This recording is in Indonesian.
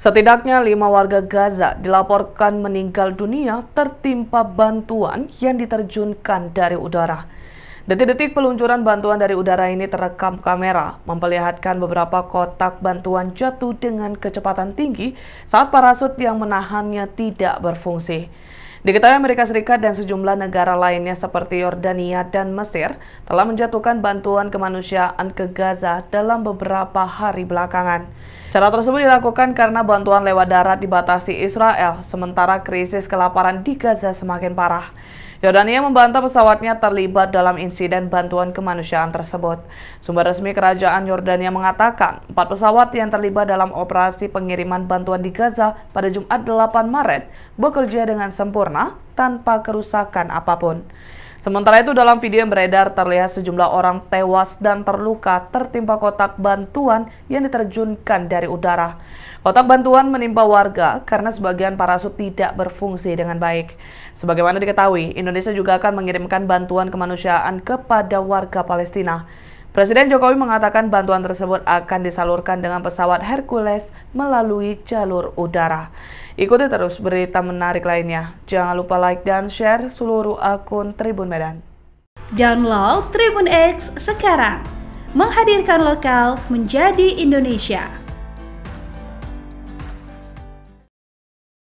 Setidaknya lima warga Gaza dilaporkan meninggal dunia tertimpa bantuan yang diterjunkan dari udara. Detik-detik peluncuran bantuan dari udara ini terekam kamera, memperlihatkan beberapa kotak bantuan jatuh dengan kecepatan tinggi saat parasut yang menahannya tidak berfungsi. Diketahui Amerika Serikat dan sejumlah negara lainnya seperti Yordania dan Mesir telah menjatuhkan bantuan kemanusiaan ke Gaza dalam beberapa hari belakangan. Cara tersebut dilakukan karena bantuan lewat darat dibatasi Israel, sementara krisis kelaparan di Gaza semakin parah. Yordania membantah pesawatnya terlibat dalam insiden bantuan kemanusiaan tersebut. Sumber resmi kerajaan Yordania mengatakan, empat pesawat yang terlibat dalam operasi pengiriman bantuan di Gaza pada Jumat 8 Maret bekerja dengan sempurna warna tanpa kerusakan apapun. Sementara itu dalam video yang beredar terlihat sejumlah orang tewas dan terluka tertimpa kotak bantuan yang diterjunkan dari udara. Kotak bantuan menimpa warga karena sebagian parasut tidak berfungsi dengan baik. Sebagaimana diketahui, Indonesia juga akan mengirimkan bantuan kemanusiaan kepada warga Palestina. Presiden Jokowi mengatakan bantuan tersebut akan disalurkan dengan pesawat Hercules melalui jalur udara. Ikuti terus berita menarik lainnya. Jangan lupa like dan share seluruh akun Tribun Medan. Download Tribun X sekarang. Menghadirkan lokal menjadi Indonesia.